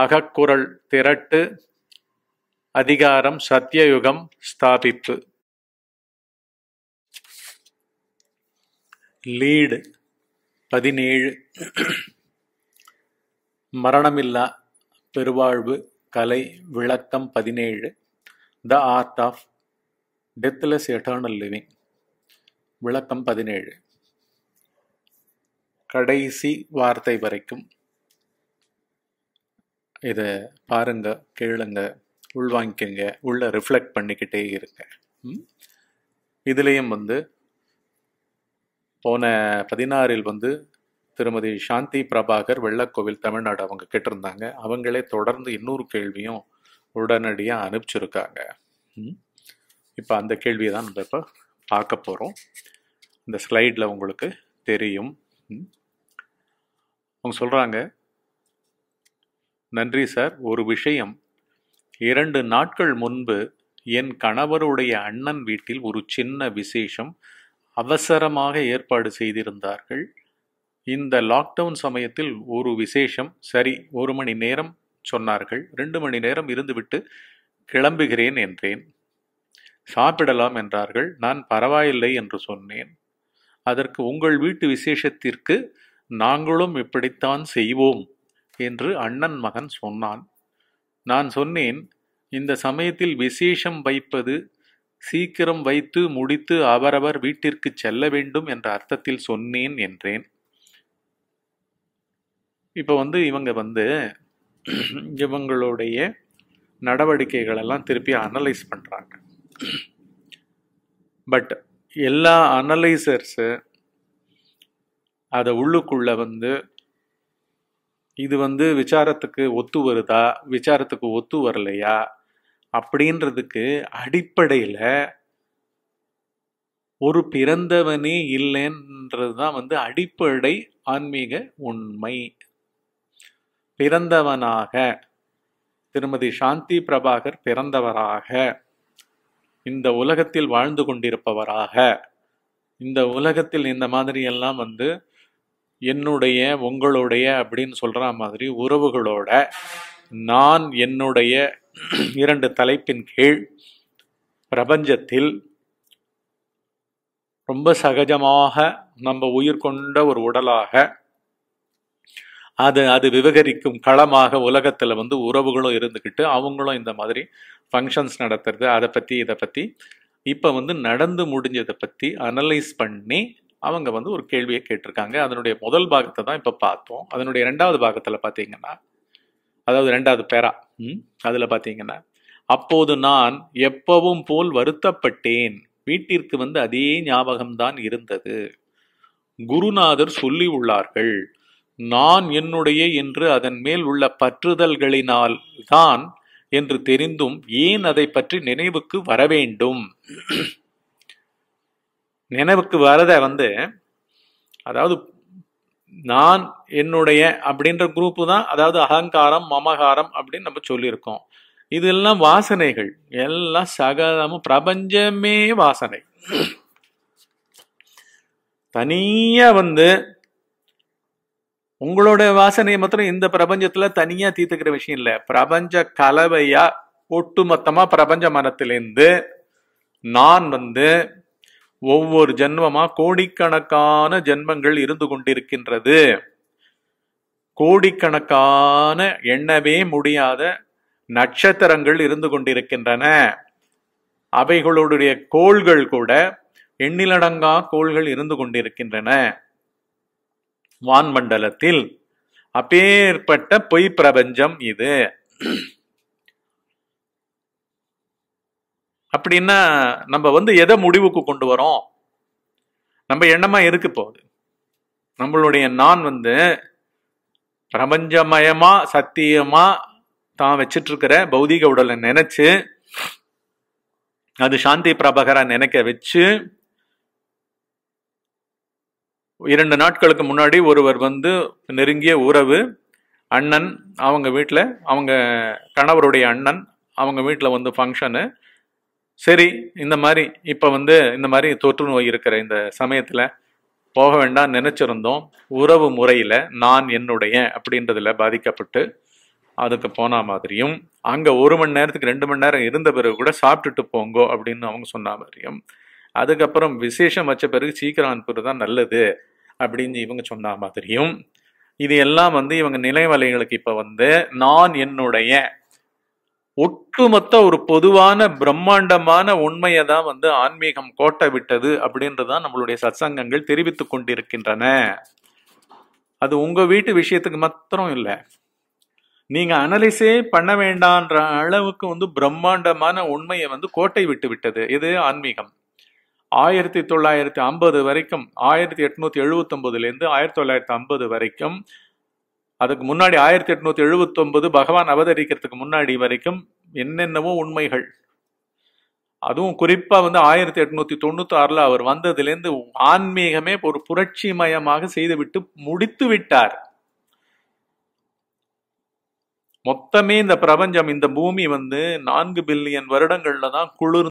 அகக்குரல் திரட்டு அதிகாரம் சத்தியயுகம் ஸ்தாபிப்பு லீடு பதினேழு மரணமில்லா பெருவாழ்வு கலை விளக்கம் பதினேழு the art of deathless eternal living விளக்கம் பதினேழு கடைசி வார்த்தை வரைக்கும் இதை பாருங்க கேளுங்க உள்வாங்கிக்கங்க உள்ளே ரிஃப்ளெக்ட் பண்ணிக்கிட்டே இருங்க இதுலேயும் வந்து போன பதினாறில் வந்து திருமதி சாந்தி பிரபாகர் வெள்ளக்கோவில் தமிழ்நாடு அவங்க கேட்டிருந்தாங்க அவங்களே தொடர்ந்து இன்னொரு கேள்வியும் உடனடியாக அனுப்பிச்சிருக்காங்க இப்போ அந்த கேள்வியை தான் நம்ம இப்போ பார்க்க போகிறோம் இந்த ஸ்லைடில் உங்களுக்கு தெரியும் அவங்க சொல்கிறாங்க நன்றி சார் ஒரு விஷயம் இரண்டு நாட்கள் முன்பு என் கணவருடைய அண்ணன் வீட்டில் ஒரு சின்ன விசேஷம் அவசரமாக ஏற்பாடு செய்திருந்தார்கள் இந்த லாக்டவுன் சமயத்தில் ஒரு விசேஷம் சரி ஒரு மணி நேரம் சொன்னார்கள் ரெண்டு மணி நேரம் இருந்துவிட்டு கிளம்புகிறேன் என்றேன் சாப்பிடலாம் என்றார்கள் நான் பரவாயில்லை என்று சொன்னேன் அதற்கு உங்கள் வீட்டு விசேஷத்திற்கு நாங்களும் இப்படித்தான் செய்வோம் என்று அண்ணன் மகன் சொன்னான் நான் சொன்னேன் இந்த சமயத்தில் விசேஷம் வைப்பது சீக்கிரம் வைத்து முடித்து அவரவர் வீட்டிற்கு செல்ல வேண்டும் என்ற அர்த்தத்தில் சொன்னேன் என்றேன் இப்போ வந்து இவங்க வந்து இவங்களுடைய நடவடிக்கைகளெல்லாம் திருப்பி அனலைஸ் பண்ணுறாங்க பட் எல்லா அனலைசர்ஸு அதை உள்ளுக்குள்ளே வந்து இது வந்து விசாரத்துக்கு ஒத்து வருதா விசாரத்துக்கு ஒத்து வரலையா அப்படின்றதுக்கு அடிப்படையில் ஒரு பிறந்தவனே இல்லைன்றது தான் வந்து அடிப்படை ஆன்மீக உண்மை பிறந்தவனாக திருமதி சாந்தி பிரபாகர் பிறந்தவராக இந்த உலகத்தில் வாழ்ந்து கொண்டிருப்பவராக இந்த உலகத்தில் இந்த மாதிரியெல்லாம் வந்து என்னுடைய உங்களுடைய அப்படின்னு சொல்கிற மாதிரி உறவுகளோட நான் என்னுடைய இரண்டு தலைப்பின் கீழ் பிரபஞ்சத்தில் ரொம்ப சகஜமாக நம்ம உயிர் கொண்ட ஒரு உடலாக அது அது விவகரிக்கும் களமாக உலகத்தில் வந்து உறவுகளும் இருந்துக்கிட்டு அவங்களும் இந்த மாதிரி ஃபங்க்ஷன்ஸ் நடத்துறது அதை பற்றி இதை பற்றி இப்போ வந்து நடந்து முடிஞ்சதை பற்றி அனலைஸ் பண்ணி அவங்க வந்து ஒரு கேள்வியை கேட்டிருக்காங்க அதனுடைய முதல் பாகத்தை தான் இப்போ பார்த்தோம் அதனுடைய ரெண்டாவது பாகத்தில் பார்த்தீங்கன்னா அதாவது ரெண்டாவது பேரா ம் அதில் பார்த்தீங்கன்னா அப்போது நான் எப்பவும் போல் வருத்தப்பட்டேன் வீட்டிற்கு வந்து அதே ஞாபகம்தான் இருந்தது குருநாதர் சொல்லி உள்ளார்கள் நான் என்னுடைய என்று அதன் மேல் உள்ள பற்றுதல்களினால் தான் என்று தெரிந்தும் ஏன் அதை பற்றி நினைவுக்கு வர வேண்டும் நினைவுக்கு வரத வந்து அதாவது நான் என்னுடைய அப்படின்ற குரூப்பு தான் அதாவது அகங்காரம் மமகாரம் அப்படின்னு நம்ம சொல்லியிருக்கோம் இதெல்லாம் வாசனைகள் எல்லாம் சகலமும் பிரபஞ்சமே வாசனை தனியா வந்து உங்களோட வாசனையை மாத்திரம் இந்த பிரபஞ்சத்துல தனியா தீர்த்துக்கிற விஷயம் இல்லை பிரபஞ்ச கலவையா ஒட்டுமொத்தமா பிரபஞ்ச மனத்திலேருந்து நான் வந்து ஒவ்வொரு ஜென்மமா கோடிக்கணக்கான ஜென்மங்கள் இருந்து கொண்டிருக்கின்றது கோடிக்கணக்கான எண்ணவே முடியாத நட்சத்திரங்கள் இருந்து கொண்டிருக்கின்றன அவைகளுடைய கோள்கள் கூட எண்ணிலடங்கா கோள்கள் இருந்து கொண்டிருக்கின்றன வான்மண்டலத்தில் அப்பேற்பட்ட பொய் பிரபஞ்சம் இது அப்படின்னா நம்ம வந்து எதை முடிவுக்கு கொண்டு வரோம் நம்ம எண்ணமா இருக்கு போகுது நம்மளுடைய நான் வந்து பிரபஞ்சமயமா சத்தியமா தான் வச்சிட்டு இருக்கிற பௌதிக உடலை நினைச்சு அது சாந்தி பிரபகரா நினைக்க வச்சு இரண்டு நாட்களுக்கு முன்னாடி ஒருவர் வந்து நெருங்கிய உறவு அண்ணன் அவங்க வீட்டில் அவங்க கணவருடைய அண்ணன் அவங்க வீட்டில் வந்து ஃபங்க்ஷனு சரி இந்த மாதிரி இப்போ வந்து இந்த மாதிரி தொற்று நோய் இருக்கிற இந்த சமயத்தில் போக வேண்டாம் நினச்சிருந்தோம் உறவு முறையில் நான் என்னுடைய அப்படின்றதுல பாதிக்கப்பட்டு அதுக்கு போன மாதிரியும் அங்கே ஒரு மணி நேரத்துக்கு ரெண்டு மணி நேரம் இருந்த பிறகு கூட சாப்பிட்டுட்டு போங்கோ அப்படின்னு அவங்க சொன்ன மாதிரியும் அதுக்கப்புறம் விசேஷம் வச்ச பிறகு சீக்கிரம் அனுப்புறது தான் நல்லது அப்படின்னு இவங்க சொன்ன மாதிரியும் இது எல்லாம் வந்து இவங்க நிலைவலைகளுக்கு இப்போ வந்து நான் என்னுடைய ஒட்டுமொத்த ஒரு பொதுவான பிரம்மாண்டமான உண்மையை தான் வந்து ஆன்மீகம் கோட்டை விட்டது அப்படின்றதான் நம்மளுடைய சத்சங்கங்கள் தெரிவித்து கொண்டிருக்கின்றன அது உங்க வீட்டு விஷயத்துக்கு மாத்திரம் இல்லை நீங்க அனலிசே பண்ண வேண்டான்ற அளவுக்கு வந்து பிரம்மாண்டமான உண்மையை வந்து கோட்டை விட்டு விட்டது இது ஆன்மீகம் ஆயிரத்தி தொள்ளாயிரத்தி ஐம்பது வரைக்கும் ஆயிரத்தி எட்நூத்தி எழுபத்தி இருந்து ஆயிரத்தி தொள்ளாயிரத்தி ஐம்பது வரைக்கும் அதுக்கு முன்னாடி ஆயிரத்தி எட்நூத்தி எழுபத்தொன்பது பகவான் அவதரிக்கிறதுக்கு முன்னாடி வரைக்கும் என்னென்னவோ உண்மைகள் அதுவும் குறிப்பா வந்து ஆயிரத்தி எட்நூத்தி தொண்ணூத்தி ஆறுல அவர் வந்ததுலேருந்து ஆன்மீகமே ஒரு புரட்சிமயமாக செய்துவிட்டு முடித்து விட்டார் மொத்தமே இந்த பிரபஞ்சம் இந்த பூமி வந்து நான்கு பில்லியன் வருடங்கள்ல தான் குளிர்